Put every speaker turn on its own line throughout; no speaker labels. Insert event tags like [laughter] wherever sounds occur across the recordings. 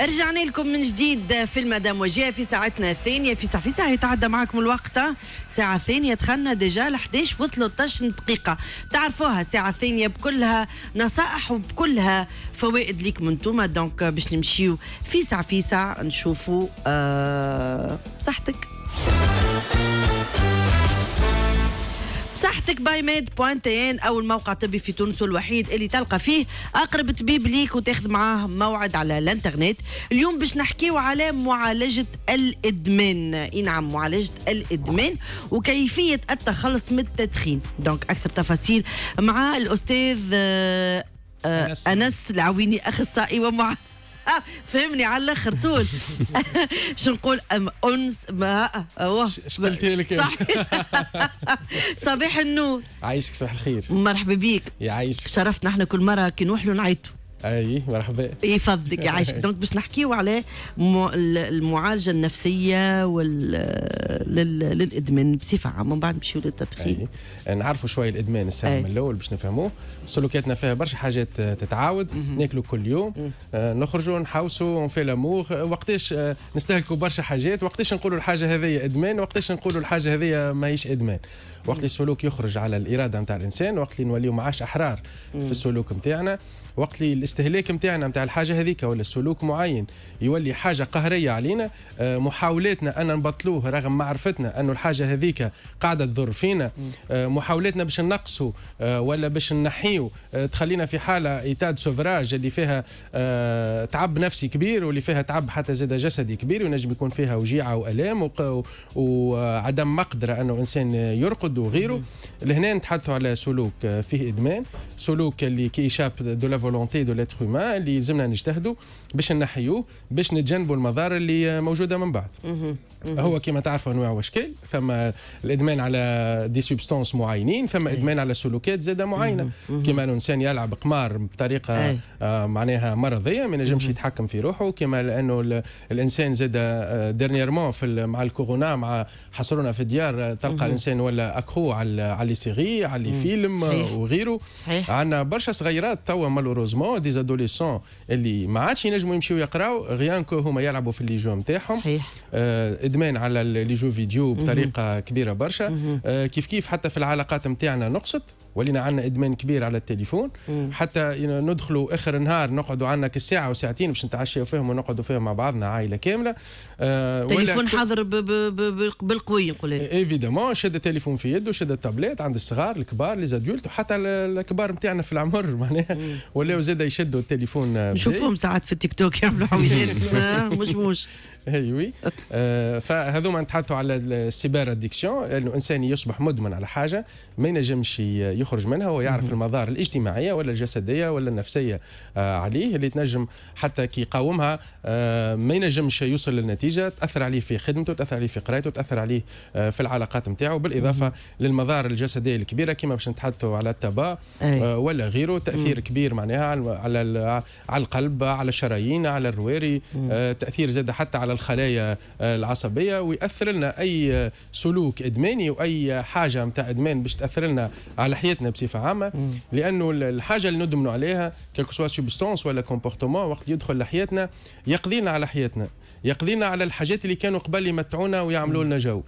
رجعنا لكم من جديد في المدام وجيه في ساعتنا الثانية في ساعة في ساعة يتعدى معكم الوقت ساعة ثانية دخلنا ديجا ل 11 و 13 دقيقة تعرفوها ساعة الثانية بكلها نصائح وبكلها فوائد ليكم انتوما دونك باش نمشيو فيسع فيسع نشوفوا أه صحتك صحتك باي ميد بوان تي ان او الموقع الطبي في تونس الوحيد اللي تلقى فيه اقرب طبيب ليك وتاخذ معاه موعد على الانترنت اليوم باش نحكيو على معالجه الادمان اي نعم معالجه الادمان وكيفيه التخلص من التدخين دونك اكثر تفاصيل مع الاستاذ آه، آه، انس العويني اخصائي ومعالج آه، فهمني على الاخر طول [laughs] شو نقول ام انس ما اوه
قلت لك صح
[laughs] صباح النور
عايشك صباح الخير
مرحبا بيك يعيشك شرفتنا احنا كل مره كي نوحلو نعيطوا اي مرحبا يفضلك يعيشك دونك باش نحكيو على المعالجه النفسيه وال
للادمان بصفه عامه من بعد نمشيو للتدخين نعرفوا شويه الادمان السهم من الاول باش نفهموه سلوكياتنا فيها برشا حاجات تتعاود ناكلوا كل يوم آه نخرجوا نحوسوا آه، في لامور وقتاش آه نستهلكوا برشا حاجات وقتاش نقولوا الحاجه هذه ادمان وقتاش نقولوا الحاجه هذه ماهيش ادمان وقت السلوك يخرج على الاراده نتاع الانسان وقت اللي نوليو معاش احرار في السلوك نتاعنا وقت اللي الاستهلاك نتاعنا نتاع الحاجه هذيك ولا سلوك معين يولي حاجه قهريه علينا آه، محاولاتنا ان نبطلوه رغم معرفتنا انه الحاجه هذيك قاعده تضر فينا آه، محاولاتنا باش نقصوا آه، ولا باش نحيو تخلينا في حاله ايتاد سوفراج اللي فيها تعب نفسي كبير واللي فيها تعب حتى زاد جسدي كبير ونجم يكون فيها وجيعه والام وعدم مقدره انه انسان يرقد وغيره لهنا نتحدثوا على سلوك فيه ادمان سلوك اللي كي شاب دو فولونتي دو ليتر هومان اللي لازمنا نجتهدوا باش نحيوه باش نتجنبوا المضار اللي موجوده من بعد هو كما تعرفوا انواع واشكال ثم الادمان على دي سوبستونس معينين ثم إيه. ادمان على سلوكات زاده معينه كما الانسان يلعب قمار بطريقه إيه. آه معناها مرضيه ما ينجمش يتحكم في روحه كما لانه الانسان زاد ديرنييرمون آه، في مع الكورونا مع حصرونا في الديار آه، تلقى الانسان ولا اكرو على على لي سيري على لي فيلم آه، صحيح. وغيره عندنا برشا صغيرات توا مالوروزمون دي زادوليسون اللي ما عادش ينجموا يمشيو يقراو غيان كو هما يلعبوا في لي جو نتاعهم صحيح آه، ادمان على لي جو فيديو بطريقه كبيره برشا آه، كيف كيف حتى في العلاقات نتاعنا نقصت ولينا عندنا ادمان كبير على التليفون مم. حتى ندخلوا اخر النهار نقعدوا عندنا كساعه وساعتين باش نتعشوا فيهم ونقعدوا فيهم مع بعضنا عائله كامله آه تليفون حاضر ب... ب... ب... بالقوي نقول ايفيدامون شد التليفون في يده شد التابلات عند الصغار الكبار لي زادولت وحتى الكبار نتاعنا في العمر [laughs] معناها ولاو زاد يشدوا التليفون نشوفوهم ساعات في التيك توك يعملوا
حويجات [laughs] آه، مش
مش [laughs] اي أيوة. وي آه، فهذوما نتحدثوا على السيبر اديكسيون لانه الانسان يصبح مدمن على حاجه ما ينجمش يخرج منها ويعرف المظاهر الاجتماعيه ولا الجسديه ولا النفسيه آه، عليه اللي تنجم حتى كي يقاومها آه، ما ينجمش يوصل للنتيجه تاثر عليه في خدمته تاثر عليه في قرايته تاثر عليه في العلاقات نتاعو بالاضافه للمظاهر الجسديه الكبيره كما باش نتحدثوا على التبا ولا غيره تاثير كبير معناها على على القلب على الشرايين على الرواري تاثير زاد حتى على الخلايا آه، العصبيه وياثر لنا اي سلوك ادماني واي حاجه متاع ادمان باش تاثر لنا على حياتنا بصفه عامه لانه الحاجه اللي ندمنوا عليها كيلكو سوا سوبستانس ولا كومبورتمون وقت يدخل لحياتنا يقضينا على حياتنا يقضينا على الحاجات اللي كانوا قبل يمتعونا ويعملوا لنا جو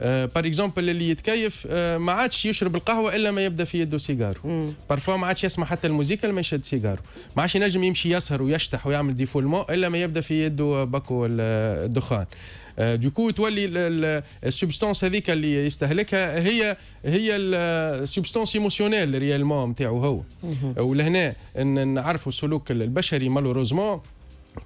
آه بار اكزومبل اللي يتكيف آه ما عادش يشرب القهوه الا ما يبدا في يده سيجارو بارفو ما عادش يسمع حتى الموسيقى ما يشد سيجارو ما عادش ينجم يمشي يسهر ويشتح ويعمل ديفولمون الا ما يبدا في يده باكو آه، الدخان دوكو آه، تولي السبستانس آه، هذيك اللي يستهلكها هي هي السبستانس ايموسيونيل ريالمون نتاعو هو ولهنا نعرفوا السلوك البشري مالوروزمون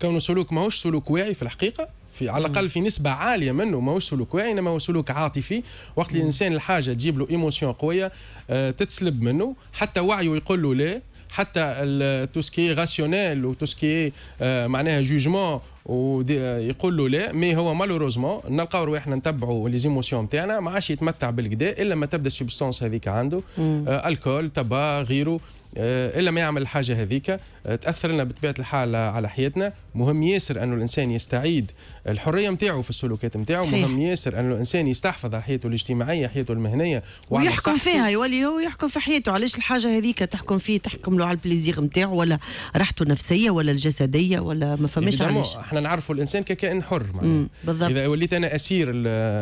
كونه سلوك ماهوش سلوك واعي في الحقيقه في على الاقل في نسبه عاليه منه ماهوش سلوك واعي انما هو سلوك عاطفي وقت اللي الانسان الحاجه تجيب له ايموسيون قويه آه، تتسلب منه حتى وعيه يقول له لا حتى توسكي راسيونيل وتوسكي معناها جوجمون ويقول آه، له لا مي هو مالوروزمون نلقاو رواحنا نتبعوا ليزيموسيون تاعنا ما عادش يتمتع بالكدا الا ما تبدا السبستونس هذيك عنده آه الكول تبا غيره آه، الا ما يعمل الحاجه هذيك آه، تاثر لنا بطبيعه الحال على حياتنا مهم ياسر انه الانسان يستعيد الحريه نتاعو في السلوكات نتاعو مهم ياسر انه الانسان يستحفظ على حياته الاجتماعيه حياته المهنيه ويحكم فيها
يولي هو يحكم في حياته علاش الحاجه هذيك تحكم فيه تحكم له على البليزير نتاعو ولا راحته النفسيه ولا الجسديه ولا ما فماش علاش
احنا نعرفوا الانسان ككائن حر بالضبط اذا وليت انا اسير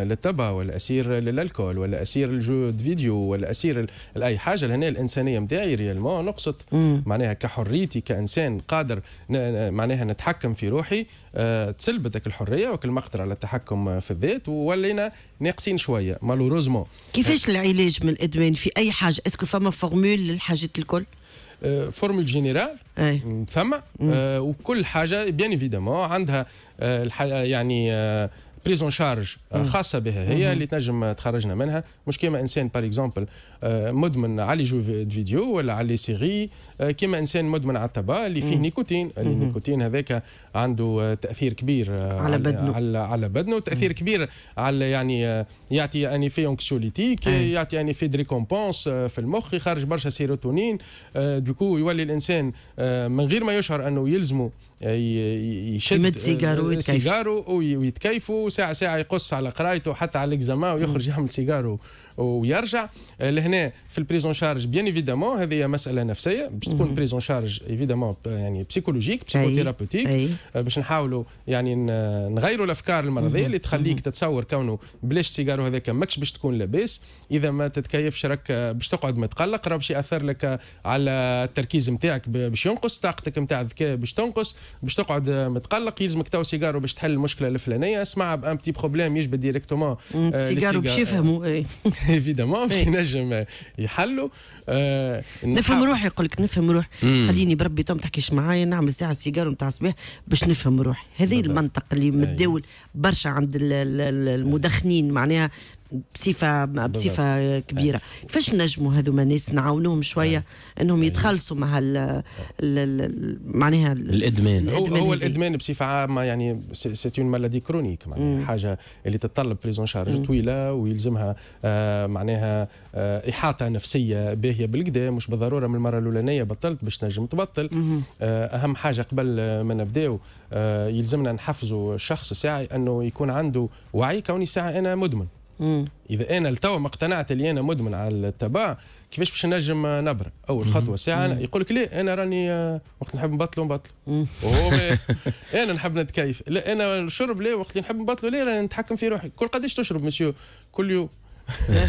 للتبا ولا اسير للالكول ولا اسير الجو فيديو ولا اسير لاي حاجه لهنا الانسانيه نتاعي ريالمون نقصد معناها كحريتي كانسان قادر معناها نتحكم في روحي آه، تسلبت ذاك الحريه وكل مقدر على التحكم في الذات وولينا ناقصين شويه مالوروزمون كيفاش آه، العلاج من الادمان في اي حاجه اسكو فما فورمول للحاجات الكل فورمول جينيرال ثم وكل حاجه بيان ايفيدامون عندها آه، يعني بريزون شارج خاصه بها هي اللي تنجم تخرجنا منها مش كيما انسان باغ اكزومبل آه، مدمن على جو فيديو ولا على لي سيري كما انسان مدمن على الطبا اللي فيه نيكوتين النيكوتين هذاك عنده تاثير كبير على بدنه على, على بدنه وتاثير كبير على يعني آه، يعطي اني في اونكسيوليتيك يعطي اني في ريكومبونس في المخ يخرج برشا سيروتونين دوكو آه، يولي الانسان من غير ما يشعر انه يلزمه يشد يمد سيجارو سيجارو ويتكيفوا ساعه ساعه يقص على قرايته حتى على الاكزاما ويخرج يعمل سيجارو ويرجع آه، لهنا في البريزون شارج بيان ايفيدامون هذه مساله نفسيه باش تكون بريزون شارج ايفيدامون يعني بسيكولوجيك بسيكوثيرابوتيك آه، باش نحاولوا يعني نغيروا الافكار المرضيه اللي تخليك تتصور كونه بلاش السيجارو هذاك ماكش باش تكون لاباس اذا ما تتكيفش راك آه، باش تقعد متقلق راه باش ياثر لك على التركيز نتاعك باش ينقص طاقتك نتاع الذكاء باش تنقص باش تقعد متقلق يلزمك تو سيجارو باش تحل المشكله الفلانيه اسمع بان بتي بروبليم يجبد ديريكتومون السيجارو باش
يفهموا
[laughs] ايفيدامون باش ينجم يحلوا آه نفهم
روحي يقول لك نفهم روحي خليني بربي تو ما تحكيش معايا نعمل ساعه سيجاره نتاع الصباح باش نفهم روحي هذا المنطق اللي متداول برشا عند المدخنين معناها بصفه بصفه كبيره كيفاش نجموا هذوما ناس نعاونوهم شويه انهم يتخلصوا مع هال
معناها الادمان هو, هو الادمان بصفه عامه يعني سيتي اون مالادي كرونيك معناها حاجه اللي تتطلب بريزون شارج طويله ويلزمها آه، معناها آه، احاطه نفسيه باهيه بالكدا مش بالضروره من المره الاولانيه بطلت باش نجم تبطل آه، اهم حاجه قبل ما نبداو يلزمنا نحفزوا الشخص ساعي انه يكون عنده وعي كوني ساعه انا مدمن اذا انا لتوا ما اقتنعت اللي انا مدمن على التباع كيفاش باش نجم نبرا اول خطوه ساعه يقول لك لا انا راني آه، وقت نحب نبطلو نبطلو [laughs] إيه، انا نحب نتكيف لا انا نشرب لا وقت نحب نبطلو لا راني نتحكم في روحي كل قداش تشرب مسيو كل يوم [laughs] [laughs]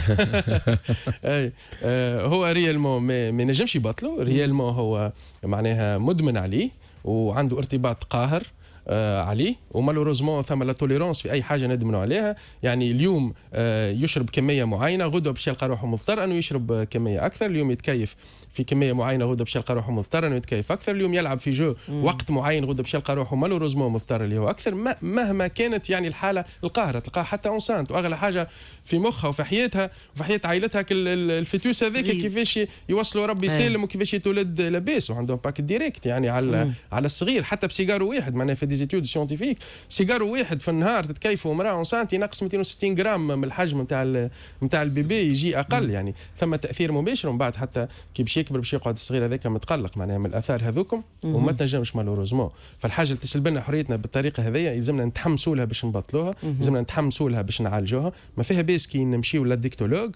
اي آه، هو ريالمون ما نجمش يبطلو ريالمون هو معناها مدمن عليه وعنده ارتباط قاهر آه، عليه ومالوروزمون ثم لا توليرونس في اي حاجه ندمنوا عليها يعني اليوم آه، يشرب كميه معينه غدوه باش يلقى روحه مضطر انه يشرب كميه اكثر اليوم يتكيف في كميه معينه غدوه باش يلقى روحه مضطر انه يتكيف اكثر اليوم يلعب في جو وقت معين غدوه باش يلقى روحه مالوروزمون مضطر اللي هو اكثر مهما كانت يعني الحاله القاهره تلقاها حتى اونسانت واغلى حاجه في مخها وفي حياتها وفي حياه عائلتها الفتوس هذاك كيفاش يوصلوا ربي إيه. سالم وكيفاش يتولد لاباس وعندهم باك ديريكت يعني على على الصغير حتى بسيجار واحد معناها في ديزيتود سيونتيفيك سيجار واحد في النهار تتكيفوا مراه سنتي ينقص 260 جرام من الحجم نتاع نتاع البيبي يجي اقل يعني ثم تاثير مباشر ومن بعد حتى كي باش يكبر باش يقعد الصغير هذاك متقلق معناها من الاثار هذوكم وما تنجمش مالوروزمون فالحاجه اللي تسلب لنا حريتنا بالطريقه هذيا يلزمنا نتحمسوا لها باش نبطلوها يلزمنا نتحمسوا لها باش نعالجوها ما فيها باس كي نمشيو للديكتولوج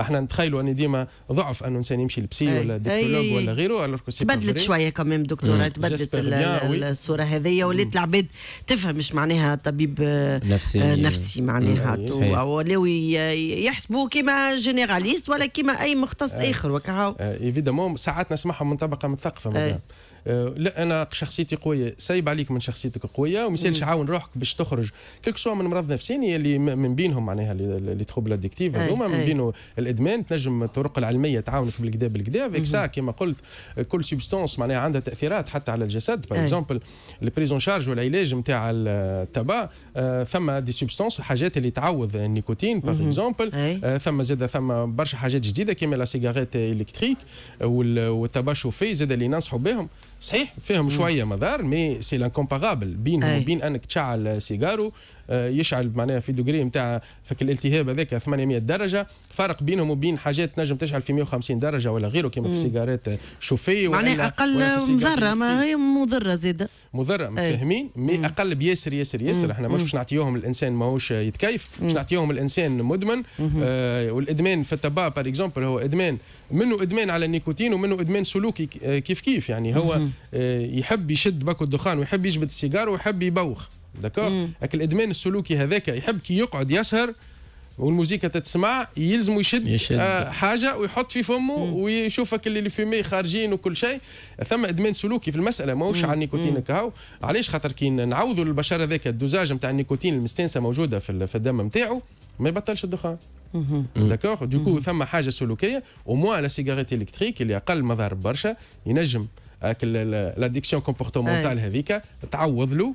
احنا نتخيلوا ان ديما ضعف انه الانسان يمشي لبسي ولا ديكتولوج ولا غيره تبدلت شويه كمان دكتوره تبدلت الصوره
هذيا ولات العباد تفهم مش معناها طبيب آه، نفسي آه، نفسي معناها ولاو يحسبوه كيما جينيراليست ولا كيما اي مختص آه.
اخر وكهو ايفيدامون ساعات نسمعهم من طبقه متثقفه آه، لا انا شخصيتي قويه سايب عليك من شخصيتك قويه ومثالش عاون روحك باش تخرج كل سوا من مرض نفسي اللي من بينهم معناها اللي تخبل اديكتيف هذوما من بينه الادمان تنجم الطرق العلميه تعاونك بالكدا بالكدا فيكسا كما قلت كل سبستانس معناها عندها تاثيرات حتى على الجسد باغ اكزومبل البريزون شارج والعلاج نتاع التبا آه ثم دي سبستانس الحاجات اللي تعوض النيكوتين باغ اكزومبل آه ثم زاد ثم برشا حاجات جديده كما لا سيجاريت الكتريك والتبا شوفي زاد اللي ننصحوا بهم صحيح فيهم شويه مدار مي سي لانكومبارابل بينهم وبين انك تشعل سيجارو آه، يشعل معناها في دوغري نتاع فك الالتهاب هذاك 800 درجه فرق بينهم وبين حاجات نجم تشعل في 150 درجه ولا غيره كما في السيجارات شوفيه معناها اقل مضره ما
هي مضره زاده
مضره متفاهمين مي اقل بياسر ياسر ياسر احنا مش باش نعطيوهم الانسان ماهوش يتكيف باش نعطيوهم الانسان مدمن آه والادمان في التبا بار اكزومبل هو ادمان منه ادمان على النيكوتين ومنه ادمان سلوكي آه، كيف كيف يعني هو آه يحب يشد باكو الدخان ويحب يجبد السيجار ويحب يبوخ هاك الادمان السلوكي هذاك يحب كي يقعد يسهر والموزيكا تتسمع يلزم يشد, يشد. آه حاجه ويحط في فمه مم. ويشوفك اللي فيمي خارجين وكل شيء ثم ادمان سلوكي في المساله ماهوش على النيكوتين كهو علاش خاطر كي نعوضوا البشره ذاك الدوزاج نتاع النيكوتين المستانسه موجوده في الدم نتاعو ما يبطلش الدخان داكور دوكو ثم حاجه سلوكيه وموا لا سيجاريت الكتريك اللي اقل مضار برشا ينجم لاديكسيون كومبورتمونتال هذيك تعوض له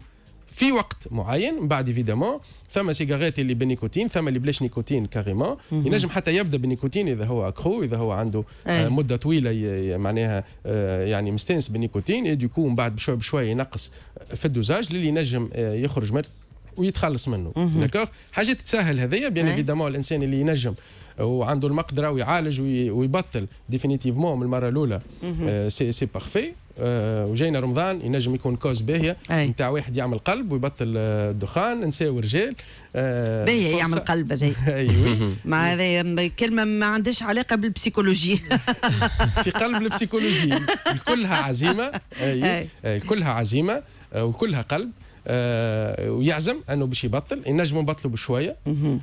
في وقت معين بعد ايفيدامون ثم سيجاريت اللي بالنيكوتين ثم اللي بلاش نيكوتين كاريمون ينجم حتى يبدا بالنيكوتين اذا هو اكرو اذا هو عنده آه، أي. مده طويله معناها آه، يعني مستانس بالنيكوتين دوكو من بعد بشوي بشوي ينقص في الدوزاج للي ينجم آه، يخرج منه ويتخلص منه داكوغ حاجه تسهل هذيا بيان ايفيدامون الانسان اللي ينجم وعنده المقدره ويعالج ويبطل ديفينيتيفمون من المره الاولى سي سي بارفي آه، وجاينا رمضان ينجم يكون كوز باهيه نتاع واحد يعمل قلب ويبطل آه، الدخان نساو رجال باهيه يعمل قلب هذا [laughs] ايوه [laughs]
مع هذا كلمه ما عندهاش علاقه بالبسيكولوجي
[laughs] في قلب البسيكولوجي كلها عزيمه أيوه. أيوة. كلها عزيمه آه، وكلها قلب آه ويعزم انه باش يبطل ينجموا نبطلوا بشويه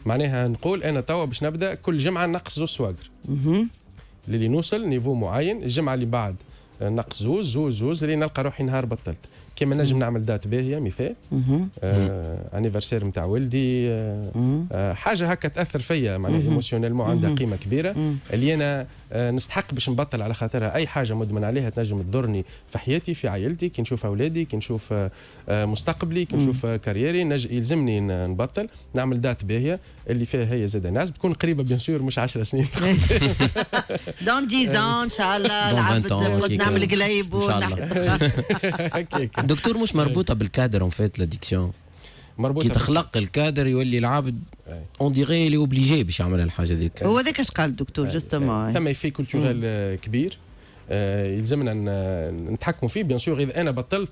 معناها نقول انا توا باش نبدا كل جمعه نقص زوج سواقر للي نوصل نيفو معين الجمعه اللي بعد ناقص زوز زوج زوج لين نلقى روحي نهار بطلت كما نجم نعمل دات باهيه مثال انيفرسير نتاع ولدي آه حاجه هكا تاثر فيا معناها ايموسيونيلمون عندها قيمه كبيره اللي انا آه نستحق باش نبطل على خاطرها اي حاجه مدمن عليها تنجم تضرني في حياتي في عائلتي كي نشوف اولادي كي نشوف آه, آه، مستقبلي كي نشوف آه، كاريري نج... يلزمني نبطل نعمل دات باهيه اللي فيها هي زاد ناس بتكون قريبه بيان سور مش 10 سنين
دون 10 ان شاء الله نعمل قلايب
هكاك [laughs] دكتور مش مربوطه إيه. بالكادر اون فيت لاديكسيون مربوطه كي تخلق الكادر يولي العبد اون ديغي اللي اوبليجي باش يعمل الحاجه ذيك هو ذاك اش قال الدكتور جوستومون إيه. إيه. ثم في كولتورال آه، كبير آه، يلزمنا نتحكموا فيه بيان سور اذا انا بطلت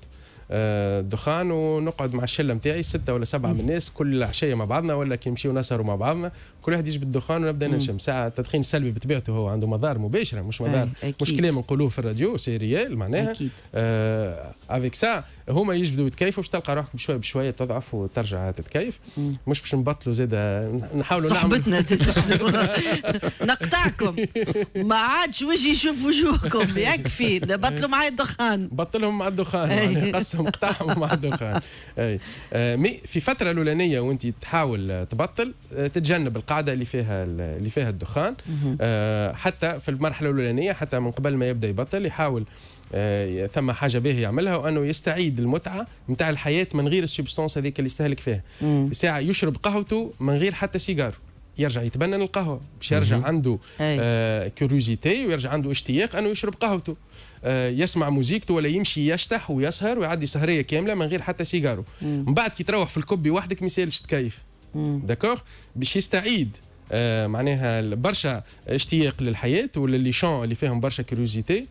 آه، دخان ونقعد مع الشله نتاعي سته ولا سبعه من الناس كل عشيه مع بعضنا ولا كي نمشيو نسهروا مع بعضنا كل واحد يجبد الدخان ونبدا ننشم ساعه التدخين السلبي بطبيعته هو عنده مضار مباشره مش مضار مش كلام نقولوه في الراديو سي ريال معناها افيك سا آه، هما يجبدوا يتكيفوا باش تلقى روحك بشويه بشويه تضعف وترجع تتكيف مش باش نبطلوا زاده نحاولوا نعمل صحبتنا
[laughs] نقطعكم ما عادش وجهي يشوف وجوهكم يكفي
بطلوا معايا الدخان بطلهم مع الدخان يعني نفسهم قطعهم مع الدخان اي أه، مي في فتره الاولانيه وانت تحاول تبطل أه، تتجنب القاعده اللي فيها اللي فيها الدخان أه، حتى في المرحله الاولانيه حتى من قبل ما يبدا يبطل يحاول ثم حاجه به يعملها وانه يستعيد المتعه نتاع الحياه من غير السبستانس هذيك اللي يستهلك فيها ساعه يشرب قهوته من غير حتى سيجار يرجع يتبنى القهوه باش يرجع عنده آه كيوريوزيتي ويرجع عنده اشتياق انه يشرب قهوته آه، يسمع موزيكته ولا يمشي يشتح ويسهر ويعدي سهريه كامله من غير حتى سيجارو من بعد كي تروح في الكوبي وحدك ما يسالش تكيف داكوغ باش يستعيد آه معناها برشا اشتياق للحياه وللي شان اللي فيهم برشا كيروزيتي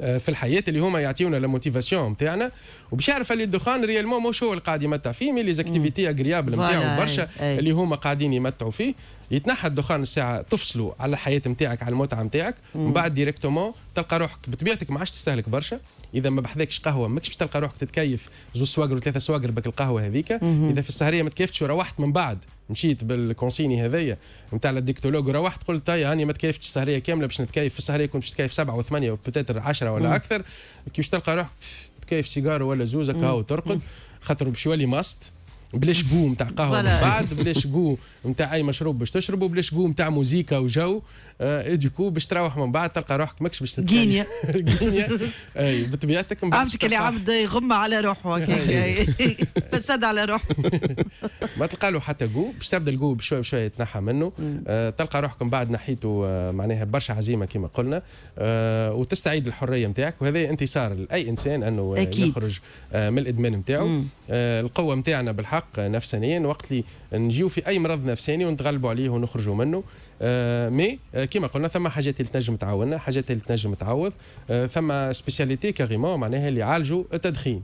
آه، في الحياه اللي هما يعطيونا لا موتيفاسيون نتاعنا وباش يعرف اللي الدخان ريالمون موش هو القاعد يمتع فيه مي ليزاكتيفيتي اغريابل نتاعو برشا اللي هما قاعدين يمتعوا فيه يتنحى الدخان الساعه تفصله على الحياه نتاعك على المتعه نتاعك من بعد ديريكتومون تلقى روحك بطبيعتك ما عادش تستهلك برشا اذا ما بحذاكش قهوه ماكش باش تلقى روحك تتكيف زوج سواقر وثلاثه سواقر بك القهوه هذيك اذا في السهريه ما تكيفتش وروحت من بعد مشيت بالكونسيني هذايا نتاع الديكتولوج وروحت قلت هاني يعني ما تكيفتش السهريه كامله باش نتكيف في السهريه كنت باش تكيف سبعه وثمانيه وبتاتر عشره ولا اكثر كي تلقى روحك كيف سيجاره ولا زوزك هاو ترقد خاطر بشوالي ماست بلاش جو نتاع قهوه من بعد بلاش جو نتاع اي مشروب باش تشربه بلاش جو نتاع موزيكا وجو آه دوكو باش تروح من بعد تلقى روحك ماكش باش جينيا جينيا [laughs] اي بطبيعتك عبدك اللي عبد
يغم على روحه [laughs] فسد على روحه
[laughs] ما تلقى له حتى جو باش تبدا الجو بشوي بشوي يتنحى منه آه تلقى روحك من بعد نحيته آه معناها برشا عزيمه كما قلنا آه وتستعيد الحريه نتاعك وهذا انتصار لاي انسان انه أكيد. يخرج آه من الادمان نتاعو آه القوه نتاعنا بالحق حق نفسانيا وقت اللي نجيو في اي مرض نفساني ونتغلبوا عليه ونخرجوا منه آه مي آه كما قلنا ثم حاجات اللي تنجم تعاوننا حاجات اللي تنجم تعوض آه ثم سبيسياليتي كاريمون معناها اللي يعالجوا التدخين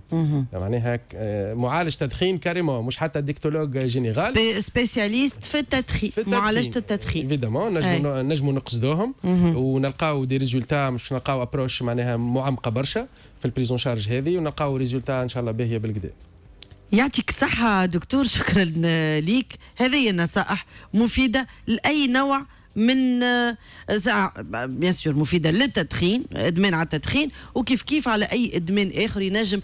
معناها آه، معالج تدخين كاريمون مش حتى ديكتولوج جينيرال
سبيسياليست في التدخين, في التدخين. معالجه
التدخين ايفيدامون نجموا نجموا نقصدوهم ونلقاو دي ريزولتا مش نلقاو ابروش معناها معمقه برشا في البريزون شارج هذه ونلقاو ريزولتا ان شاء الله باهيه بالقدام
يعطيك الصحة دكتور شكرا ليك هذه نصائح مفيدة لأي نوع من بيان آه، سور مفيده للتدخين ادمان على التدخين وكيف كيف على اي ادمان اخر ينجم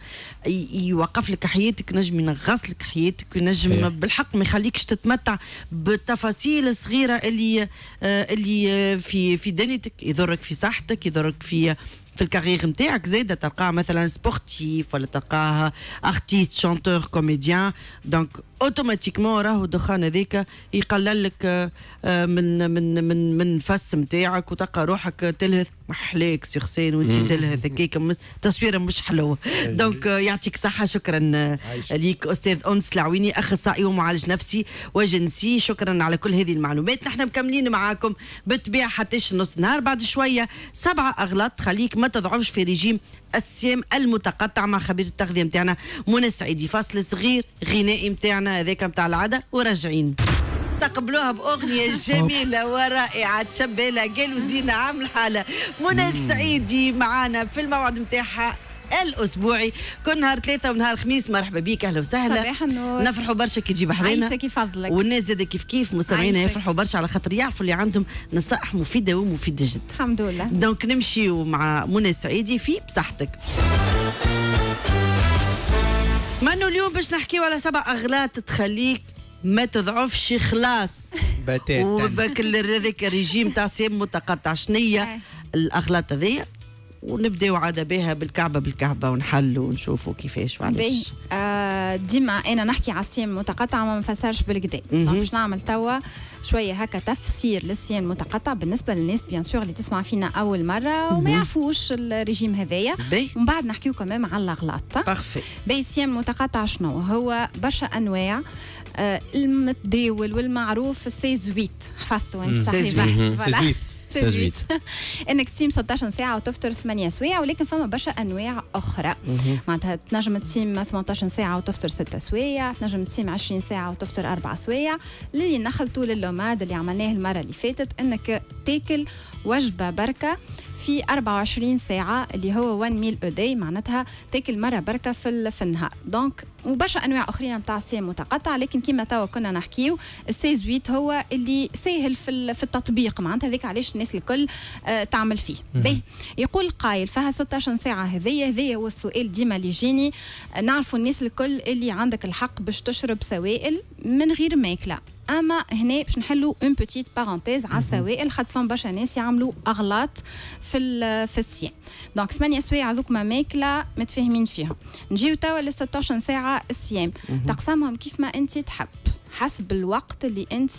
يوقف لك حياتك ينجم ينغص لك حياتك ينجم إيه. بالحق ما يخليكش تتمتع بالتفاصيل الصغيره اللي آه، اللي في في دنيتك يضرك في صحتك يضرك في في الكارير نتاعك زاده تلقاه مثلا سبورتيف ولا تلقاه ارتيست شانتور كوميديان دونك اوتوماتيكمون راهو الدخان هذاك يقلل لك آه، من من من من الفس نتاعك وتلقى روحك تلهث محليك سي حسين وانت تلهث ذكيك تصويره مش حلوه دونك euh, يعطيك صحه شكرا ليك استاذ انس العويني اخصائي ومعالج نفسي وجنسي شكرا على كل هذه المعلومات نحن مكملين معاكم بالطبيعه حتى نص نهار بعد شويه سبعه اغلاط تخليك ما تضعفش في ريجيم الصيام المتقطع مع خبير التغذيه نتاعنا منى السعيدي فاصل صغير غنائي نتاعنا هذاك نتاع العاده وراجعين استقبلوها باغنيه [laughs] جميله ورائعه لها قالوا زينه عام الحاله منى السعيدي معانا في الموعد نتاعها الاسبوعي كل نهار ثلاثة ونهار خميس مرحبا بك اهلا وسهلا صباح
النور نفرحوا
برشا كي تجيب حضرنا عيشك
فضلك والناس
زاد كيف كيف مستمعينا يفرحوا برشا على خاطر يعرفوا اللي عندهم نصائح مفيدة ومفيدة جدا
الحمد لله دونك
نمشيو مع منى السعيدي في بصحتك منو اليوم باش نحكيو على سبع اغلاط تخليك ما تضعفش خلاص
بتاتا وباك
هذاك الريجيم تاع صيام متقطع شنية الاخلاط هذيا ونبداو عاده بها بالكعبه بالكعبه ونحلوا ونشوفوا كيفاش وعلاش
آه ديما انا نحكي على الصيام المتقطع ما نفسرش بالكدا باش نعمل توا شويه هكا تفسير للصيام المتقطع بالنسبه للناس بيان سور اللي تسمع فينا اول مره وما يعرفوش الريجيم هذايا ومن بعد نحكيو كمان على الاغلاط بارفي بي الصيام المتقطع شنو هو برشا انواع آه، المتداول والمعروف السيزويت حفظته انت صحيح سيزويت 8 [laughs] انك تسيم 16 ساعه وتفطر 8 سوايع ولكن فما برشا انواع اخرى معناتها تنجم تسيم 18 ساعه وتفطر 6 سوايع تنجم تسيم 20 ساعه وتفطر 4 سوايع اللي نخلطوا للوماد اللي عملناه المره اللي فاتت انك تاكل وجبه بركه في 24 ساعه اللي هو 1 ميل او داي معناتها تاكل مره بركه في النهار دونك وبرشا انواع اخرين نتاع الصيام متقطع لكن كما توا كنا نحكيو السيزويت هو اللي ساهل في التطبيق معناتها هذاك علاش الناس الناس الكل آه، تعمل فيه به يقول قايل فيها 16 ساعه هذيا هذيا هو السؤال ديما اللي يجيني نعرفوا الناس الكل اللي عندك الحق باش تشرب سوائل من غير ماكله اما هنا باش نحلو اون بوتيت بارونتيز على السوائل خاطر فما برشا ناس يعملوا اغلاط في في السيان دونك ثمانيه سوايع هذوك ما ماكله متفاهمين فيهم نجيو توا ل 16 ساعه الصيام تقسمهم كيف ما انت تحب حسب الوقت اللي انت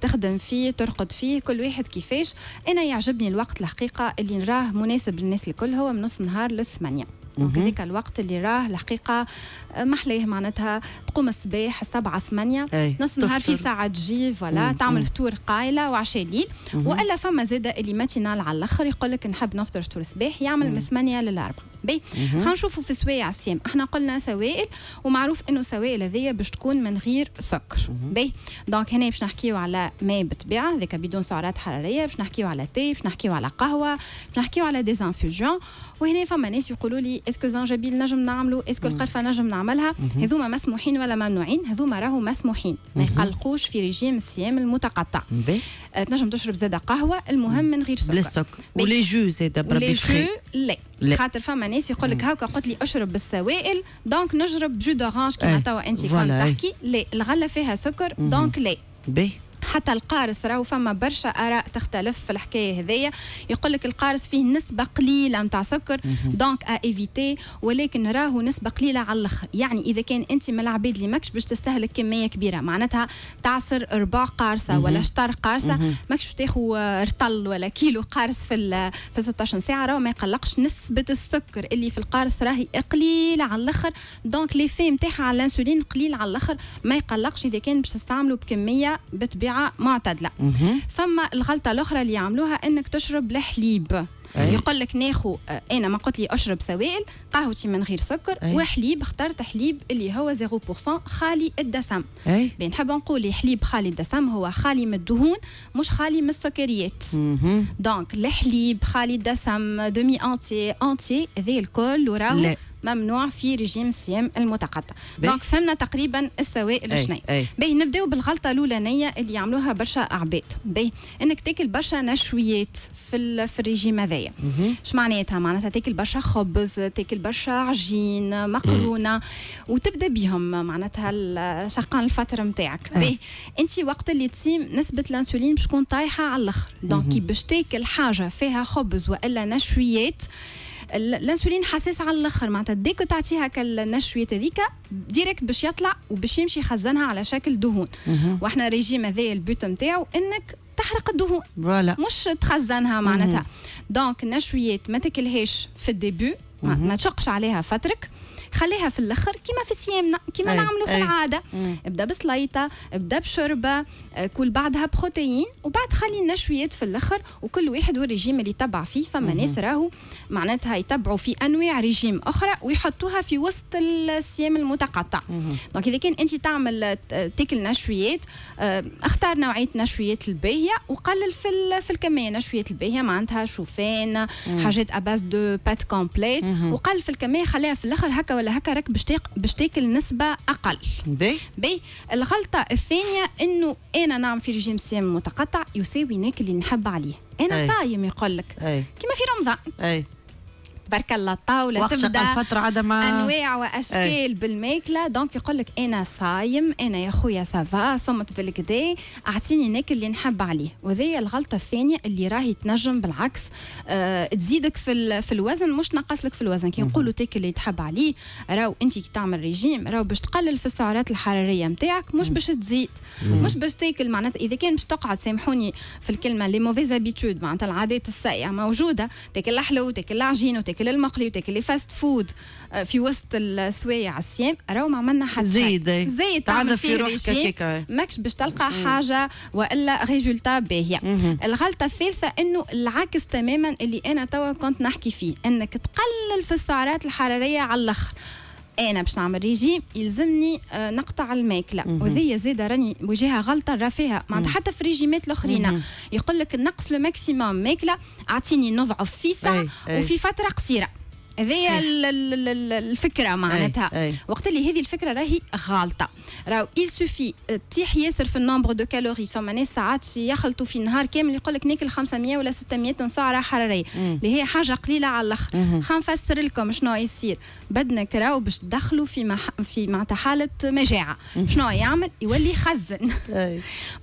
تخدم فيه ترقد فيه كل واحد كيفاش انا يعجبني الوقت الحقيقه اللي نراه مناسب للناس الكل هو من نص النهار للثمانيه هذاك الوقت اللي راه الحقيقه آه، محليه معناتها تقوم الصباح السبعة ثمانية نص النهار في ساعة تجي فوالا تعمل فطور قايلة وعشاء ليل والا فما زادة اللي ماتينال على الاخر يقول لك نحب نفطر فطور صباح يعمل من ثمانية للأربعة بي خلينا نشوفوا في سوايع الصيام احنا قلنا سوائل ومعروف انه السوائل هذيا باش تكون من غير سكر بي دونك هنا باش نحكيو على ماء بالطبيعه هذاك بدون سعرات حراريه باش نحكيو على تي باش نحكيو على قهوه باش نحكيو على ديزانفوجون وهنا فما ناس يقولوا لي اسكو زنجبيل نجم نعملو اسكو القرفه نجم نعملها هذوما مسموحين ولا ممنوعين هذوما راهو مسموحين ما يقلقوش في ريجيم الصيام المتقطع أه، تنجم تشرب زاده قهوه المهم من غير سكر بالسكر ولي جو زاده بربي لا خاطر فما ناس يقول لك هاكا قلت لي اشرب بالسوائل دونك نجرب جو دورانج كيما توا انت كنت إيه. تحكي لا الغله فيها سكر دونك لا باهي حتى القارص راهو فما برشا اراء تختلف في الحكايه هذيا يقول لك القارص فيه نسبه قليله نتاع سكر دونك ا ايفيتي ولكن راهو نسبه قليله على الاخر يعني اذا كان انت من العباد اللي ماكش باش تستهلك كميه كبيره معناتها تعصر ربع قارصه ولا شطر قارصه ماكش باش تاخذ رطل ولا كيلو قارص في في 16 ساعه راهو ما يقلقش نسبه السكر اللي في القارص راهي قليله على الاخر دونك في نتاعها على الانسولين قليل على الاخر ما يقلقش اذا كان باش تستعمله بكميه بطبيعه معتدله فما الغلطه الاخرى اللي يعملوها انك تشرب الحليب أي. يقول لك ناخو آه، انا ما قلت لي اشرب سوائل قهوتي من غير سكر أي. وحليب اخترت حليب اللي هو 0% خالي الدسم أي. بنحب نقول حليب خالي الدسم هو خالي من الدهون مش خالي من السكريات دونك الحليب خالي الدسم دومي انتي انتي ذي الكل وراه ممنوع في رجيم الصيام المتقطع دونك فهمنا تقريبا السوائل شنو باهي نبداو بالغلطه الاولانيه اللي يعملوها برشا اعباد باهي انك تاكل برشا نشويات في في الريجيم هذايا اش معناتها معناتها تاكل برشا خبز تاكل برشا عجين مقرونه وتبدا بهم معناتها شقان الفتره نتاعك باهي انت وقت اللي تصيم نسبه الانسولين باش تكون طايحه على الاخر دونك باش تاكل حاجه فيها خبز والا نشويات الانسولين حساس على الاخر معناتها ديكو تعطيها النشويه هذيك ديريكت باش يطلع وباش يمشي يخزنها على شكل دهون واحنا ريجيم هذا البوت نتاعو انك تحرق الدهون فوالا مش تخزنها معناتها دونك النشويات ما تاكلهاش في الديبي ما تشقش عليها فترك خليها في الاخر كيما في صيامنا كيما نعملوا في العاده ابدا بسليطه ابدا بشربه آه، كل بعدها بروتين وبعد خلي النشويات في الاخر وكل واحد والريجيم اللي تبع فيه فما ناس راهو معناتها يتبعوا في انواع ريجيم اخرى ويحطوها في وسط الصيام المتقطع دونك اذا كان انت تعمل آه، تاكل نشويات آه، اختار نوعيه نشويات الباهيه وقلل في في الكميه نشويات الباهيه معناتها شوفان حاجات اباز دو بات كومبليت وقلل في الكميه خليها في الاخر هكا ولا هكا راك باش تاكل نسبه اقل بي بي الغلطه الثانيه انه انا نعمل في رجيم صيام متقطع يساوي ناكل اللي نحب عليه انا أي. صايم يقول لك كيما في رمضان أي. تبارك الله الطاوله تبدا الفتره عدم انواع واشكال ايه. بالماكله دونك يقول لك انا صايم انا يا خويا سافا صمت بالكدا اعطيني ناكل اللي نحب عليه وذي الغلطه الثانيه اللي راهي تنجم بالعكس أه تزيدك في في الوزن مش تنقص لك في الوزن كي نقولوا تاكل اللي تحب عليه راهو انت كي تعمل ريجيم راهو باش تقلل في السعرات الحراريه نتاعك مش باش تزيد مش باش تاكل معناتها اذا كان باش تقعد سامحوني في الكلمه لي موفيز هابيتود معناتها العادات السيئه موجوده تاكل الحلو تاكل العجين وتاكل تاكل المقلي وتاكل فاست آه، فود في وسط السوايع الصيام راهو ما عملنا حتى زيد إيه. زيد تعرف في روحك إيه. ماكش باش تلقى حاجه والا ريزولتا باهيه الغلطه الثالثه انه العكس تماما اللي انا توا كنت نحكي فيه انك تقلل في السعرات الحراريه على الاخر انا باش نعمل ريجيم يلزمني آه، نقطع الماكله وذي زاده راني وجهها غلطه فيها معناتها حتى في ريجيمات الاخرين يقول لك نقص لو ماكسيموم ماكله اعطيني نضعف في ساعه وفي فتره قصيره هذه الفكره معناتها وقت اللي هذه الفكره راهي غالطه راهو il suffit تيح euh, ياسر في النومبر دو كالوري فما ناس ساعات يخلطوا في نهار كامل يقول لك ناكل 500 ولا 600 سعره حراريه اللي هي حاجه قليله على الاخر خنفسر لكم شنو يصير بدنك راهو باش تدخلوا في مح... في معناتها حاله مجاعه شنو يعمل يولي يخزن [laughs]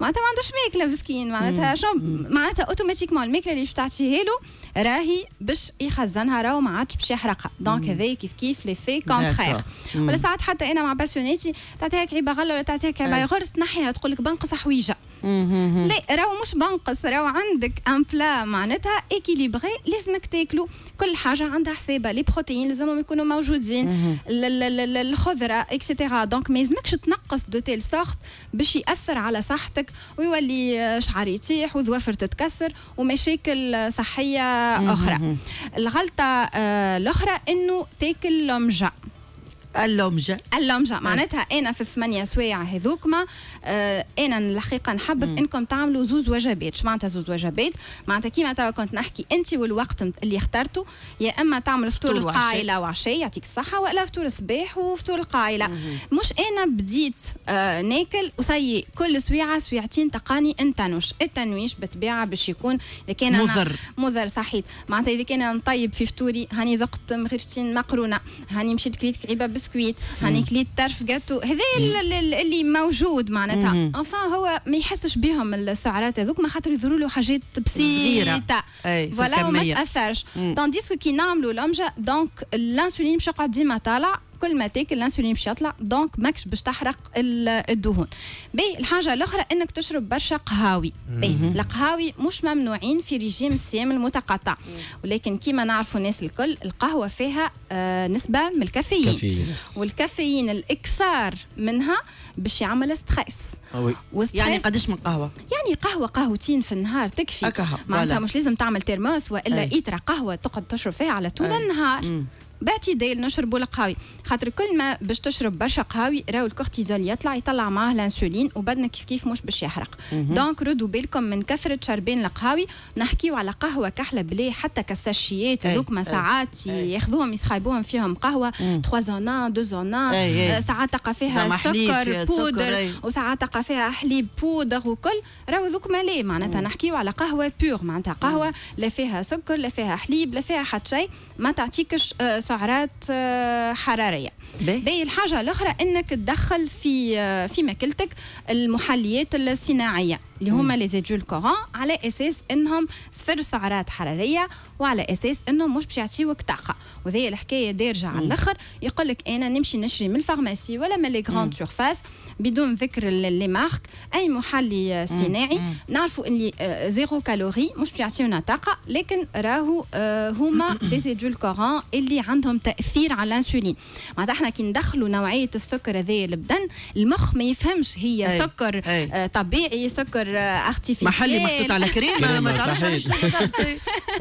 معناتها ما عندوش ماكله مسكين معناتها شو معناتها اوتوماتيكمون الماكله اللي باش تعطيها له راهي باش يخزنها راهو ما عادش باش محرقه دونك هذايا كيف كيف لي في كونترير ولا ساعات حتى انا مع باسيونيتي تعطيها كعيبه غله ولا تعطيها كعيبه غير تنحيها تقول لك بنقص حويجه لا راهو مش بنقص راهو عندك ان بلا معناتها ايكيليبري لازمك تاكلو كل حاجه عندها حسابها لي بروتيين لازمهم يكونوا موجودين الخضره اكسيتيرا دونك ما يلزمكش تنقص دو تيل سورت باش ياثر على صحتك ويولي آه، شعر يطيح وظوافر تتكسر ومشاكل آه، صحيه اخرى الغلطه آه، الاخرى انه تاكل مجا اللومجة اللومجة طيب. معناتها أنا في الثمانية سوايع هذوكما آه، أنا الحقيقة نحب أنكم تعملوا زوز وجبات شو معناتها زوز وجبات معناتها كيما توا كنت نحكي أنت والوقت اللي اخترته يا إما تعمل فطور القايلة وعشاء يعطيك الصحة وإلا فطور الصباح وفطور القايلة مش أنا بديت آه، ناكل وسي كل سويعة سويعتين تقاني انتنوش التنويش بالطبيعة باش يكون إذا كان مضر مضر صحيت معناتها إذا كان نطيب في فطوري هاني ذقت مغرفتين مقرونة هاني مشيت كليت كعيبة بس بسكويت معناها يعني كليت طرف جاتو هذا اللي موجود معناتها انفان هو ما يحسش بهم السعرات هذوك ما خاطر يظهروا له حاجات بسيطه فوالا وما تاثرش طانديسكو كي نعملوا لمجه دونك الانسولين مش قاعد ديما طالع كل ما تاكل الانسولين باش يطلع دونك ماكش باش تحرق الدهون بي الحاجه الاخرى انك تشرب برشا قهاوي القهاوي مش ممنوعين في ريجيم الصيام المتقطع ولكن كيما نعرفوا الناس الكل القهوه فيها آه، نسبه من الكافيين والكافيين الاكثار منها باش يعمل ستريس آه، يعني قداش من قهوه يعني قهوه قهوتين في النهار تكفي معناتها مش لازم تعمل ترموس والا ايترا قهوه تقعد تشرب فيها على طول النهار مم. باعتدال نشربوا القهوه خاطر كل ما باش تشرب برشا قهوه راهو الكورتيزول يطلع يطلع معاه الانسولين وبدنك كيف كيف مش باش يحرق دونك ردوا بالكم من كثره شربين القهوه نحكيو على قهوه كحله بلا حتى كساشيات هذوك ما ساعات ياخذوهم يسخايبوهم فيهم قهوه 3 زونا 2 زونا ساعات تلقى فيها سكر بودر وساعات تلقى فيها حليب بودر وكل راهو ذوك مالي معناتها نحكيو على قهوه بيور معناتها قهوه لا فيها سكر لا فيها حليب لا فيها حتى شيء ما تعطيكش آه، سعرات آه، حراريه باهي الحاجه الاخرى انك تدخل في آه، في ماكلتك المحليات الصناعيه اللي هما لي زيدول كورون على اساس انهم صفر سعرات حراريه وعلى اساس انهم مش باش يعطيوك طاقه وهذه الحكايه دارجه على الاخر يقول لك انا نمشي نشري من الفارماسي ولا من لي غراند سورفاس بدون ذكر لي مارك اي محلي صناعي نعرفوا اللي زيرو كالوري مش باش يعطيونا طاقه لكن راهو آه، هما لي زيدول كورون اللي عندهم تاثير على الانسولين معناتها احنا كي ندخلوا نوعيه السكر هذايا البدن المخ ما يفهمش هي أي. سكر أي. آه، طبيعي سكر فلور ارتيفيسيال محلي محطوط على كريمه ما تعرفش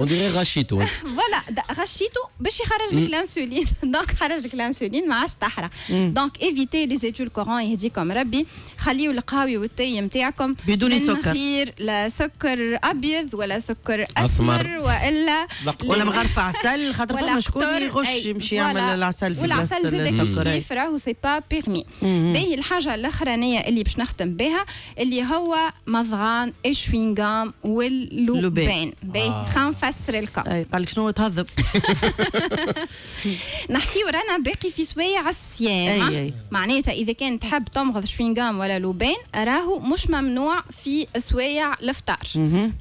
اون ديري غاشيتو فوالا غاشيتو باش يخرج لك الانسولين دونك خرج لك الانسولين مع الصحراء دونك ايفيتي لي كورون يهديكم ربي خليو القهوه والتي نتاعكم بدون سكر خير لا سكر ابيض ولا سكر اسمر والا ولا مغرفه عسل خاطر فما شكون يغش يمشي يعمل العسل في والعسل زاد كيف راهو سي با بيرمي باهي الحاجه الاخرانيه اللي باش نختم بها اللي هو مضغان الشوينغام واللبان باهي آه. خلينا نفسر لكم
قال لك شنو تهذب
[laughs] نحكيو رانا باقي في سوايع الصيام معناتها اذا كان تحب تمغض شوينغام ولا لوبان راهو مش ممنوع في سوايع الفطار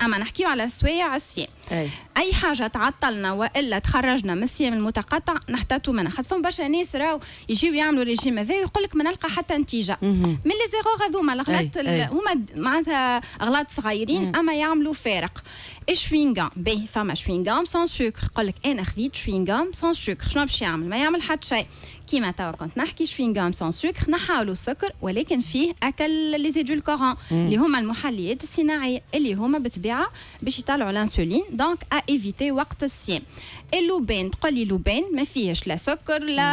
اما نحكيو على سوايع الصيام أي. اي حاجه تعطلنا والا تخرجنا من الصيام المتقطع نحتاطوا منها خاطر فهم برشا ناس راهو يجيو يعملوا ريجيم هذا ويقول لك ما نلقى حتى نتيجه من لي زيغور هذوما الغلط هما معناتها اغلاط صغيرين مم. اما يعملوا فارق الشوينغام باهي فما شوينغام سان سكر قال لك انا خذيت شوينغام سان سكر شنو باش يعمل ما يعمل حتى شيء كيما توا كنت نحكي شوينغام سان سكر نحاولوا السكر ولكن فيه اكل لي زيدولكورون اللي هما المحليات الصناعيه اللي هما بالطبيعه باش يطلعوا الانسولين دونك ا ايفيتي وقت الصيام اللوبين تقول لي لوبين ما فيهش لا سكر لا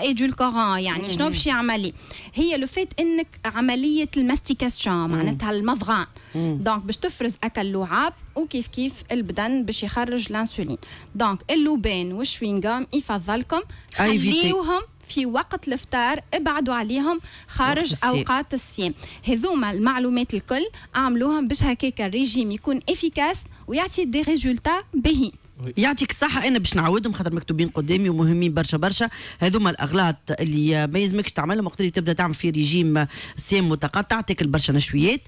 ايدولكورون يعني شنو باش يعمل لي هي لو فيت انك عمليه الماستيكاسيون معناتها المضغان دونك باش تفرز اكل لعاب وكيف كيف البدن باش يخرج الانسولين دونك اللوبين والشوينغام يفضلكم خليوهم في وقت الافطار ابعدوا عليهم خارج اوقات الصيام هذوما المعلومات الكل اعملوهم باش هكاك الريجيم يكون افيكاس ويعطي دي ريزولتا باهين
يعطيك الصحة أنا باش نعاودهم خاطر مكتوبين قدامي ومهمين برشا برشا هذوما الأغلاط اللي ما يلزمكش تعملهم وقت اللي تبدا تعمل في ريجيم صيام متقطع تاكل برشا نشويات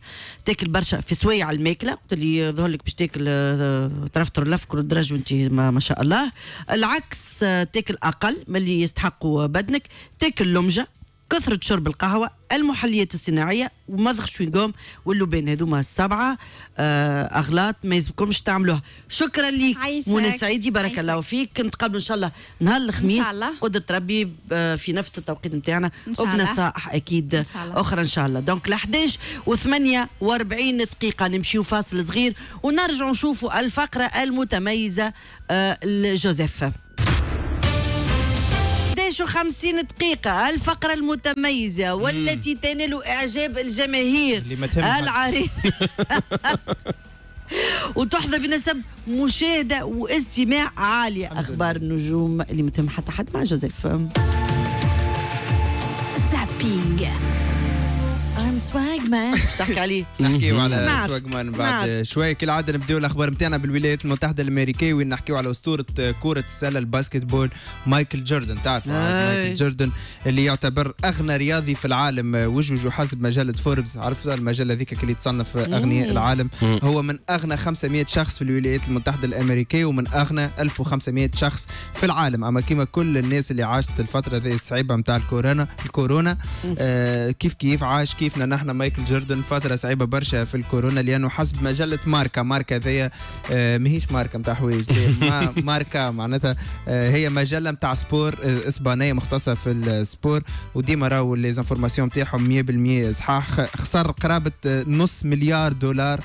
تاكل برشا في سوايع الماكلة وقت اللي يظهر لك باش تاكل آه، ترفتر لفك والدرج وأنت ما, شاء الله العكس آه، تاكل أقل من اللي يستحقوا بدنك تاكل لمجة كثرة شرب القهوة المحليات الصناعية ومضغ شوينغوم واللبان هذوما السبعة آه، أغلاط ما يزبكمش تعملوها شكرا ليك منى سعيدي بارك عايشك. الله فيك نتقابل إن شاء الله نهار الخميس قدرة ربي آه، في نفس التوقيت نتاعنا وبنصائح أكيد إن شاء الله. أخرى إن شاء الله دونك ل 11 و 48 دقيقة نمشيو فاصل صغير ونرجع نشوفوا الفقرة المتميزة آه، لجوزيف خمسين دقيقة الفقرة المتميزة والتي تنال إعجاب الجماهير العريض [laughs] وتحظى بنسب مشاهدة واستماع عالية أخبار النجوم اللي متهم حتى حد مع جوزيف زابينج سواغمان تحكي عليه نحكيو على سواغمان بعد
شوي كالعاده نبداو الاخبار نتاعنا بالولايات المتحده الامريكيه وين نحكيو على اسطوره كره السله الباسكت بول مايكل جوردن تعرف مايكل جوردن اللي يعتبر اغنى رياضي في العالم آه، وجوج حسب مجله فوربس عرفت المجله هذيك اللي تصنف اغنياء العالم هو من اغنى 500 شخص في الولايات المتحده الامريكيه ومن اغنى 1500 شخص في العالم اما كيما كل الناس اللي عاشت الفتره ذي الصعيبه نتاع الكورونا الكورونا آه كيف كيف عاش كيفنا نحن مايكل جوردن فتره صعيبه برشا في الكورونا لانه حسب مجله ماركا ماركا ذي آه، ماهيش ماركا نتاع حوايج [laughs] ماركا معناتها آه، هي مجله نتاع سبور آه، اسبانيه مختصه في السبور وديما راهو لي زانفورماسيون نتاعهم 100% صحاح خسر قرابه نص مليار دولار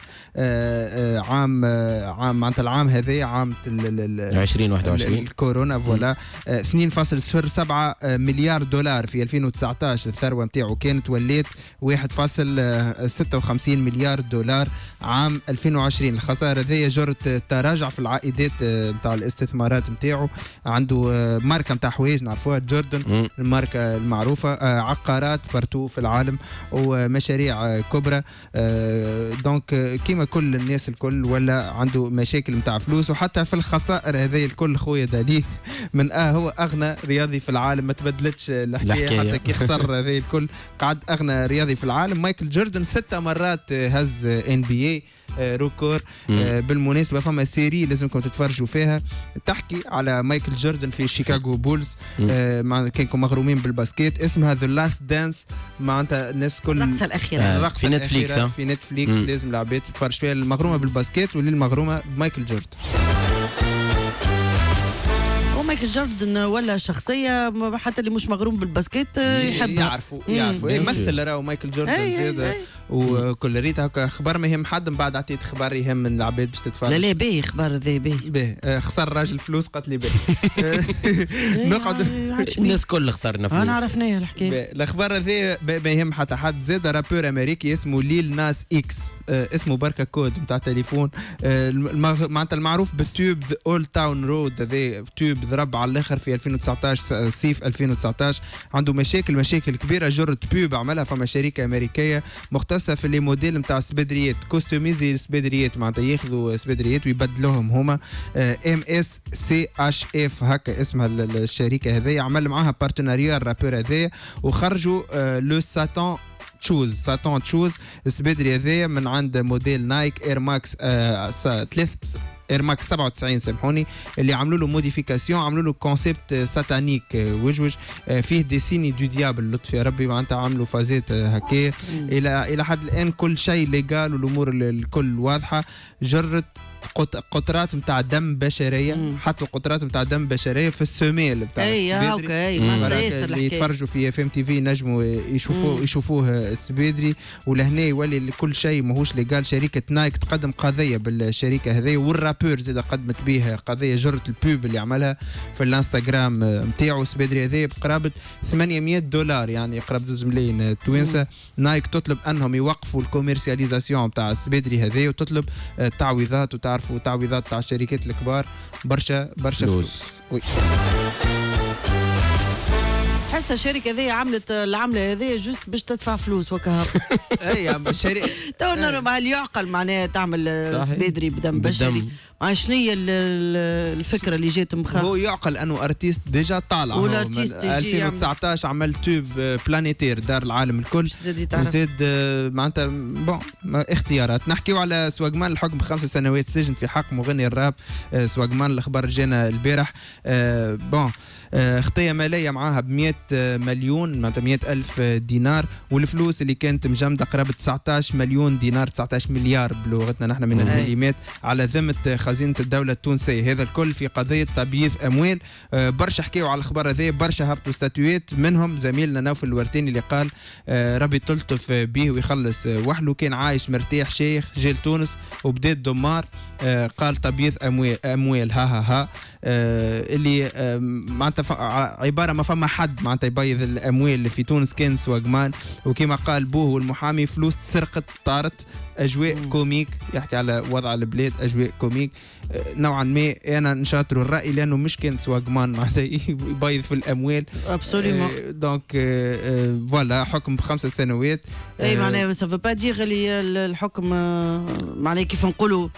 عام عام معناتها العام هذا عام 2021 الكورونا فوالا 2.07 مليار دولار في 2019 الثروه نتاعو كانت ولات 1 1.56 آه، مليار دولار عام 2020 الخسارة هذه جرت تراجع في العائدات نتاع آه، الاستثمارات نتاعو عنده آه، ماركة نتاع حوايج نعرفوها جوردن الماركة المعروفة عقارات بارتو في العالم ومشاريع كبرى دونك كيما كل الناس الكل ولا عنده مشاكل نتاع فلوس وحتى في الخسائر هذه الكل خويا دالي من اه هو اغنى رياضي في العالم ما تبدلتش الحكايه حتى كي خسر هذه الكل قعد اغنى رياضي في العالم العالم مايكل جوردن ست مرات آه، هز ان آه، بي اي آه، روكور بالمناسبه فما سيري لازمكم تتفرجوا فيها تحكي على مايكل جوردن في شيكاغو بولز مع كانكم مغرومين بالباسكيت اسمها ذا لاست دانس معناتها الناس كل الرقصه الاخيره الرقصه في نتفليكس في نتفليكس لازم العباد تتفرج فيها المغرومه بالباسكيت واللي المغرومه بمايكل جوردن
مايكل جوردن ولا شخصيه حتى اللي مش مغروم
بالباسكيت
آه، يحبها يعرفوا يعرفوا إيه، يمثل
راهو مايكل جوردن زاد وكل ريت هكا خبر ما يهم حد من بعد عطيت خبر يهم من العباد باش تتفرج لا لا باهي خبر ذا باهي باهي خسر راجل فلوس قالت لي باهي [laughs] [laughs] نقعد إيه، الناس كل خسرنا فلوس انا عرفناها الحكايه الاخبار هذا ما يهم حتى حد زاد رابور امريكي اسمه ليل ناس اكس آه، اسمه بركه كود نتاع تليفون آه، معناتها المعروف بالتوب ذا اول تاون رود هذا توب ضرب على الاخر في 2019 صيف 2019 عنده مشاكل مشاكل كبيره جرت بوب عملها فما شركه امريكيه مختصه في لي موديل نتاع سبيدريات كوستوميزي سبيدريات معناتها ياخذوا سبيدريات ويبدلوهم هما ام اس سي اش اف هكا اسمها الشركه هذه عمل معاها بارتناريا الرابور هذايا وخرجوا آه، لو ساتان تشوز ساتون تشوز سبيدري هذايا من عند موديل نايك اير آه، ماكس ثلاث اير ماكس 97 سامحوني اللي عملوا له موديفيكاسيون عملوا له كونسيبت ساتانيك وجوج فيه ديسيني دو ديابل لطف يا ربي معناتها عملوا فازات آه، هكا الى الى حد الان كل شيء ليغال والامور الكل واضحه جرت قطرات نتاع دم بشريه حتى قطرات نتاع دم بشريه في السوميل نتاع اي آه، اوكي اللي يتفرجوا في اف ام تي في نجموا يشوفوه يشوفوه السبيدري ولهنا يولي كل شيء ماهوش ليغال شركه نايك تقدم قضيه بالشركه هذه والرابور زاد قدمت بها قضيه جرت البوب اللي عملها في الانستغرام نتاعو آه، السبيدري هذا بقرابه 800 دولار يعني قرابه 2 ملايين آه، توانسه نايك تطلب انهم يوقفوا الكوميرسياليزاسيون نتاع السبيدري هذا وتطلب تعويضات وتاع تعرفوا تعويضات تاع الشركات الكبار برشا برشا فلوس, فلوس.
بس الشركه هذه عملت العمله هذه جوست باش تدفع فلوس وكهرباء [laughs]
اي الشركه [laughs]
تو نورمال يعقل معناها تعمل بدري بدم
بشري شنو هي الفكره اللي جات مخا هو يعقل انه ارتيست ديجا طالع والارتيست 2019 عمل توب بلانيتير آه، دار العالم الكل وزاد آه، معناتها بون اختيارات نحكيو على سواقمان الحكم خمس سنوات سجن في حق مغني الراب آه، سواقمان الاخبار جانا البارح بون آه، خطيه ماليه معاها ب 100 آه، مليون معناتها 100 الف آه، دينار والفلوس اللي كانت مجمده قرابه 19 مليون دينار 19 مليار بلغتنا نحن من المليمات على ذمه خزينه الدوله التونسيه هذا الكل في قضيه تبييض اموال برشا حكيوا على الخبر هذا برشا هبطوا ستاتويات منهم زميلنا نوفل الورتيني اللي قال ربي تلطف به ويخلص وحده كان عايش مرتاح شيخ جيل تونس وبدا الدمار قال تبييض اموال اموال ها ها ها اللي معناتها عباره ما فما حد معناتها يبيض الاموال اللي في تونس كان سواقمان وكما قال بوه المحامي فلوس سرقت طارت اجواء مم. كوميك يحكي على وضع البلاد اجواء كوميك أه، نوعا ما انا نشاطر الراي لانه مش كان سواقمان معناتها [laughs] يبيض في الاموال ابسوليومون دونك فوالا حكم بخمس سنوات اي أه، معناها
سافو با دير اللي الحكم معناها كيف نقولوا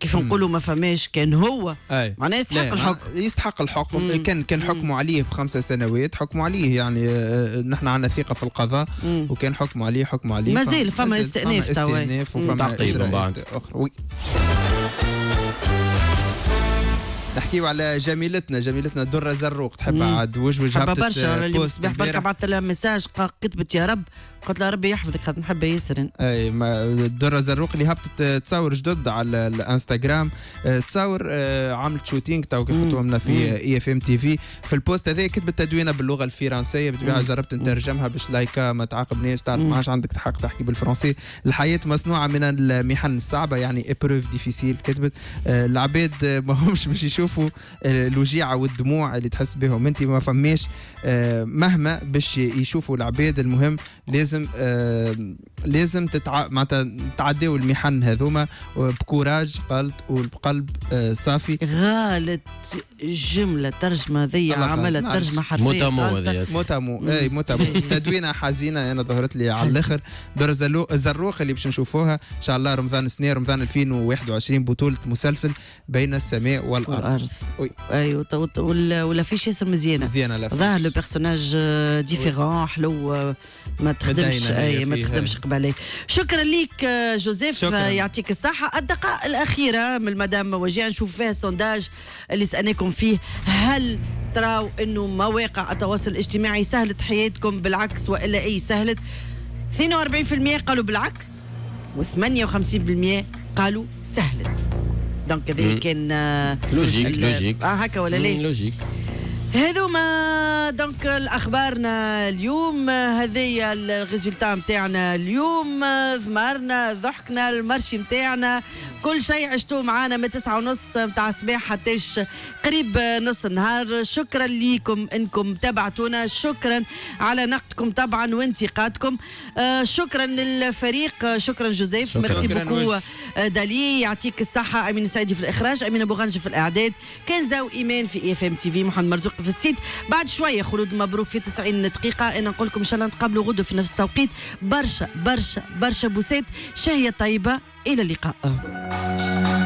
كيف
نقولوا ما فماش كان هو معناه نعم. آه، يستحق الحكم يستحق الحكم كان كان حكموا عليه بخمسه سنوات حكموا عليه يعني آه، آه، نحن عندنا ثقه في القضاء وكان حكموا عليه حكموا عليه مازال فما استئناف استئناف وفما تعقيب بعد اخرى نحكيو على جميلتنا جميلتنا درة زروق تحب عاد وجوج هبطت برشا الصباح
برك بعثت لها مساج كتبت يا رب قلت لها ربي يحفظك
خاطر نحبها ياسر اي درة زروق اللي هبطت آه، تصور جدد على الانستغرام آه، تصور آه، عملت شوتينغ تو كيف لنا في اي اف ام تي في في البوست هذا كتبت تدوينه باللغه الفرنسيه بالطبيعه جربت نترجمها باش لايكا ما تعاقبناش تعرف ما عادش عندك حق تحكي بالفرنسي الحياه مصنوعه من المحن الصعبه يعني ابروف ديفيسيل كتبت العباد ماهمش باش نشوفوا آه، الوجيعه والدموع اللي تحس بهم انت ما فماش آه، مهما باش يشوفوا العباد المهم لازم آه، لازم تتع... معناتها تعديوا المحن هذوما بكوراج قلت والقلب صافي غالت جمله ترجمه ذي عملت نعم. ترجمه حرفيه متمو متمو اي متمو [laughs] تدوينه حزينه انا ظهرت لي على الاخر دور الزروق اللي باش نشوفوها ان شاء الله رمضان سنة رمضان 2021 بطوله مسلسل بين السماء والارض الارض وي ايوا والافيش ياسر مزيانه مزيانه الافيش
ظاهر لو بيرسوناج آه، ديفيرون حلو آه، ما تخدمش اي ما تخدمش قبالي شكرا ليك آه، جوزيف يعطيك الصحه الدقائق الاخيره من مدام وجيه نشوف فيها السونداج اللي سالناكم فيه هل تراو انه مواقع التواصل الاجتماعي سهلت حياتكم بالعكس والا اي سهلت 42% قالوا بالعكس و58% قالوا سهلت دونك هذا كان آه، لوجيك لوجيك اه هكا ولا لا؟ لوجيك ما دونك الاخبارنا اليوم هذه الريزلتا نتاعنا اليوم زمرنا ضحكنا المرشي نتاعنا كل شيء عشتوه معانا من تسعة ونص متاع الصباح حتى قريب نص النهار شكرا ليكم انكم تبعتونا شكرا على نقدكم طبعا وانتقادكم آه، شكرا للفريق شكرا جوزيف ميرسي بوكو دالي يعطيك الصحة أمين السعيدي في الإخراج أمين أبو غنج في الإعداد كان زاو إيمان في إف إم تي في محمد مرزوق في السيد بعد شويه خلود مبروك في 90 دقيقه انا نقول لكم ان شاء الله نتقابلوا غدو في نفس التوقيت برشا برشا برشا بوسات شهيه طيبه الى اللقاء